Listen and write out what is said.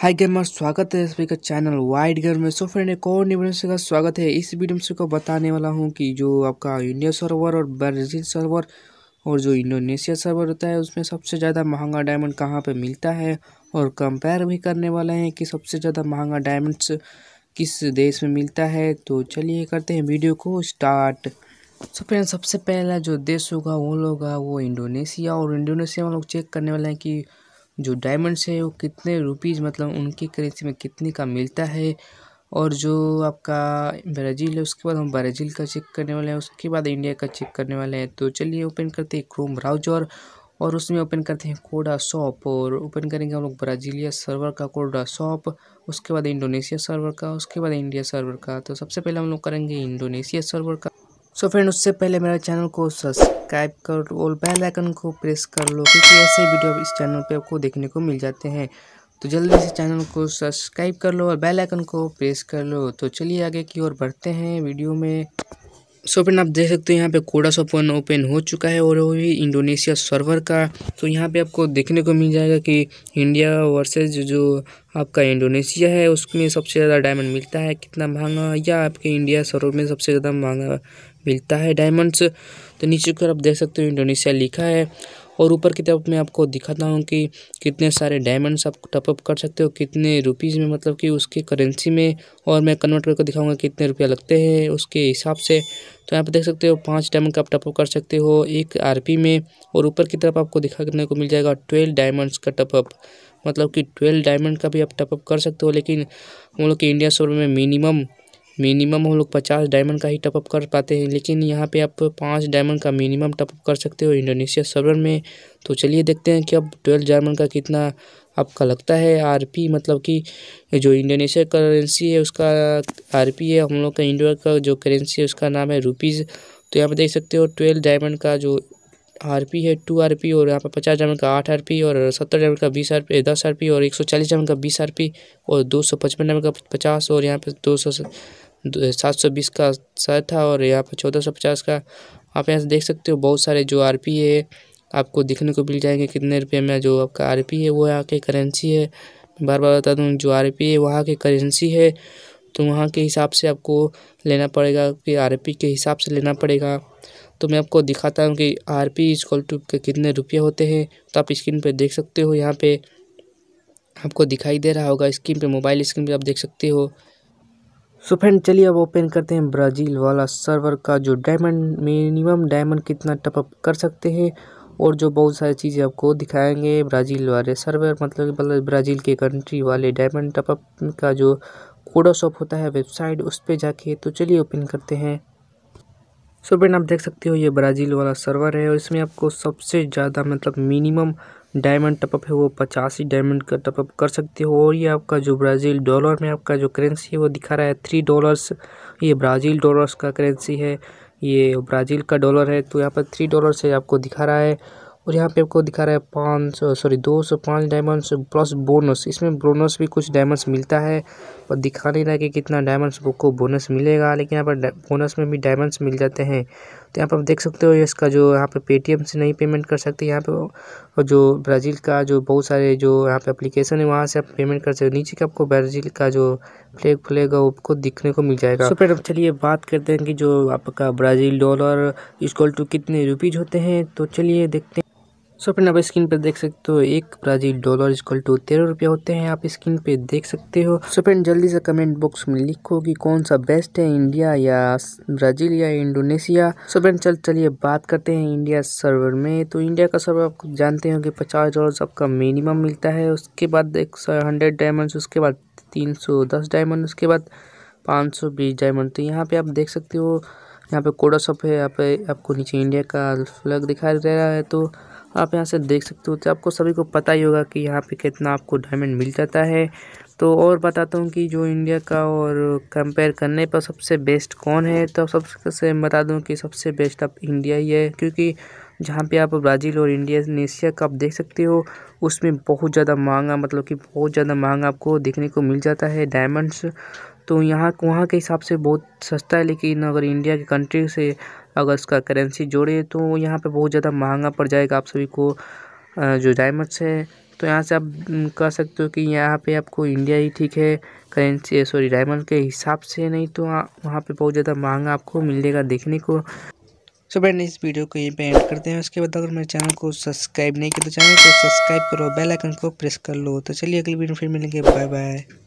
हाय gamer स्वागत है सभी का चैनल वाइड गेम में सो फ्रेंड एक और न्यू का स्वागत है इस वीडियो में सबको बताने वाला हूँ कि जो आपका इंडिया सर्वर और ब्राज़ील सर्वर और जो इंडोनेशिया सर्वर होता है उसमें सबसे ज़्यादा महंगा डायमंड कहाँ पे मिलता है और कंपेयर भी करने वाले हैं कि सबसे ज़्यादा महंगा डायमंड्स किस देश में मिलता है तो चलिए करते हैं वीडियो को स्टार्ट सो फ्रेंड सबसे पहला जो देश होगा वो लोग वो इंडोनेशिया और इंडोनेशिया में लोग चेक करने वाले हैं कि जो डायमंड्स है वो कितने रुपीज़ मतलब उनकी करेंसी में कितने का मिलता है और जो आपका ब्राज़ील है उसके बाद हम ब्राज़ील का चेक करने वाले हैं उसके बाद इंडिया का चेक करने वाले हैं तो चलिए ओपन करते हैं क्रोम ब्राउजर और उसमें ओपन करते हैं कोडा शॉप और ओपन करेंगे हम लोग ब्राज़ीलिया सर्वर का कोडा शॉप उसके बाद इंडोनेशिया सर्वर का उसके बाद इंडिया सर्वर का तो सबसे पहले हम लोग करेंगे इंडोनेशिया सर्वर का सो so फ्रेंड उससे पहले मेरा चैनल को सब्सक्राइब कर और बेल आइकन को प्रेस कर लो क्योंकि ऐसे वीडियो इस चैनल पे आपको देखने को मिल जाते हैं तो जल्दी से चैनल को सब्सक्राइब कर लो और बेल आइकन को प्रेस कर लो तो चलिए आगे की ओर बढ़ते हैं वीडियो में सो फ्रेंड आप देख सकते हो यहाँ पे कोडा वन ओपन हो चुका है और वो भी इंडोनेशिया सर्वर का तो यहाँ पे आपको देखने को मिल जाएगा कि इंडिया वर्सेज जो आपका इंडोनेशिया है उसमें सबसे ज़्यादा डायमंड मिलता है कितना महंगा या आपके इंडिया सर्वर में सबसे ज़्यादा महंगा मिलता है डायमंड्स तो नीचे की तरफ देख सकते हो इंडोनेशिया लिखा है और ऊपर की तरफ मैं आपको दिखाता हूँ कि कितने सारे डायमंड्स आप टपअप कर सकते हो कितने रुपीज़ में मतलब कि उसके करेंसी में और मैं कन्वर्ट करके दिखाऊंगा कितने रुपया लगते हैं उसके हिसाब से तो यहाँ पर देख सकते हो पाँच डायमंड का आप टपअप कर सकते हो एक आर में और ऊपर की तरफ आपको दिखाने को मिल जाएगा ट्वेल्व डायमंड्स का टपअप मतलब कि ट्वेल्व डायमंड का भी आप टपअप कर सकते हो लेकिन हम लोग के इंडिया स्टोर में मिनिमम मिनिमम हम लोग पचास डायमंड का ही टपअप कर पाते हैं लेकिन यहाँ पे आप पाँच डायमंड का मिनिमम टपअप कर सकते हो इंडोनेशिया सर्वर में तो चलिए देखते हैं कि अब ट्वेल्व डायमंड का कितना आपका लगता है आरपी मतलब कि जो इंडोनेशिया करेंसी है उसका आरपी है हम लोग का इंडिया का जो करेंसी है उसका नाम है रुपीज़ तो यहाँ पर देख सकते हो ट्वेल्व डायमंड का जो आर है टू आर और यहाँ पर पचास डायमंड का आठ आर और सत्तर डायमंड का बीस आर पी दस आरपी और एक सौ चालीस डायमंड का बीस आर और दो सौ पचपन डायमंड का पचास और यहाँ पर दो सौ सात सौ बीस का सर था और यहाँ पर चौदह सौ पचास का आप यहाँ से देख सकते हो बहुत सारे जो आर पी है आपको देखने को मिल जाएंगे कितने रुपये में जो आपका आर पी है वो यहाँ की करेंसी है बार बार बता दूँ जो आर पी है वहाँ की करेंसी है तो वहाँ के हिसाब से आपको लेना पड़ेगा कि आर पी के हिसाब से लेना पड़ेगा तो मैं आपको दिखाता हूँ कि आर पी इजकल टू के कितने रुपये होते हैं तो आप स्क्रीन पर देख सकते हो यहाँ पे आपको दिखाई दे रहा होगा स्क्रीन पे मोबाइल स्क्रीन पे आप देख सकते हो सो फ्रेंड चलिए अब ओपन करते हैं ब्राज़ील वाला सर्वर का जो डायमंड मिनिमम डायमंड कितना टपअप कर सकते हैं और जो बहुत सारी चीज़ें आपको दिखाएंगे ब्राज़ील वाले सर्वर मतलब मतलब ब्राज़ील के कंट्री वाले डायमंड टपअप का जो कोडो शॉप होता है वेबसाइट उस पर जाके तो चलिए ओपन करते हैं सो फ्रेंड आप देख सकते हो ये ब्राज़ील वाला सर्वर है और इसमें आपको सबसे ज़्यादा मतलब मिनिमम डायमंड टपअप है वो पचासी डायमंड का टपअप कर सकते हो और ये आपका जो ब्राज़ील डॉलर में आपका जो करेंसी है वो दिखा रहा है थ्री डॉलर्स ये ब्राज़ील डॉलर्स का करेंसी है ये ब्राज़ील का डॉलर है तो यहाँ पर थ्री डॉलर से आपको दिखा रहा है और यहाँ पे आपको दिखा रहा है पाँच सौ सॉरी दो सौ पाँच डायमंड्स प्लस बोनस इसमें बोनस भी कुछ डायमंड्स मिलता है और दिखा नहीं रहा है कि कितना डायमंड्स को बोनस मिलेगा लेकिन यहाँ पर बोनस में भी डायमंड्स मिल जाते हैं तो यहाँ पर आप देख सकते हो इसका जो यहाँ पे पेटीएम से नहीं पेमेंट कर सकते यहाँ पे और जो ब्राज़ील का जो बहुत सारे जो यहाँ पे एप्लीकेशन है वहाँ से आप पेमेंट कर सकते हो नीचे का आपको ब्राज़ील का जो फ्लैग फ्लैग है आपको दिखने को मिल जाएगा तो फिर अब चलिए बात करते हैं कि जो आपका ब्राज़ील डॉलर इसकॉल टू कितने रुपीज़ होते हैं तो चलिए देखते हैं सो फ्रेंड आप स्क्रीन पर देख सकते हो एक ब्राजील डॉलर इक्वल टू तेरह रुपया होते हैं आप स्क्रीन पे देख सकते हो सो फ्रेंड जल्दी से कमेंट बॉक्स में लिखो कि कौन सा बेस्ट है इंडिया या ब्राजील या इंडोनेशिया सो फ्रेंड चल चलिए बात करते हैं इंडिया सर्वर में तो इंडिया का सर्वर आप जानते हो कि पचास डॉलर आपका मिनिमम मिलता है उसके बाद एक हंड्रेड डायमंड उसके बाद तीन सौ दस डायमंड उसके बाद पाँच सौ बीस डायमंड तो यहाँ पे आप देख सकते हो यहाँ पे कोडा शॉप है यहाँ पे आपको नीचे इंडिया का फ्लग दिखाई दे रहा है तो आप यहाँ से देख सकते हो तो आपको सभी को पता ही होगा कि यहाँ पे कितना आपको डायमंड मिल जाता है तो और बताता हूँ कि जो इंडिया का और कंपेयर करने पर सबसे बेस्ट कौन है तो सबसे बता दूँ कि सबसे बेस्ट आप इंडिया ही है क्योंकि जहाँ पे आप ब्राज़ील और इंडिया का आप देख सकते हो उसमें बहुत ज़्यादा महंगा मतलब कि बहुत ज़्यादा महंगा आपको देखने को मिल जाता है डायमंड्स तो यहाँ वहाँ के हिसाब से बहुत सस्ता है लेकिन अगर इंडिया के कंट्री से अगर उसका करेंसी जोड़े तो यहाँ पर बहुत ज़्यादा महंगा पड़ जाएगा आप सभी को जो डायमंड्स है तो यहाँ से आप कह सकते हो कि यहाँ पे आपको इंडिया ही ठीक है करेंसी सॉरी डायमंड के हिसाब से नहीं तो वहाँ पे बहुत ज़्यादा महंगा आपको मिलेगा देखने को सो फ्रेंड इस वीडियो को यहीं पे एंड करते हैं उसके बाद अगर मेरे चैनल को सब्सक्राइब नहीं किया तो चैनल को सब्सक्राइब करो बेल आइकन को प्रेस कर लो तो चलिए अगली वीडियो फिर मिलेंगे बाय बाय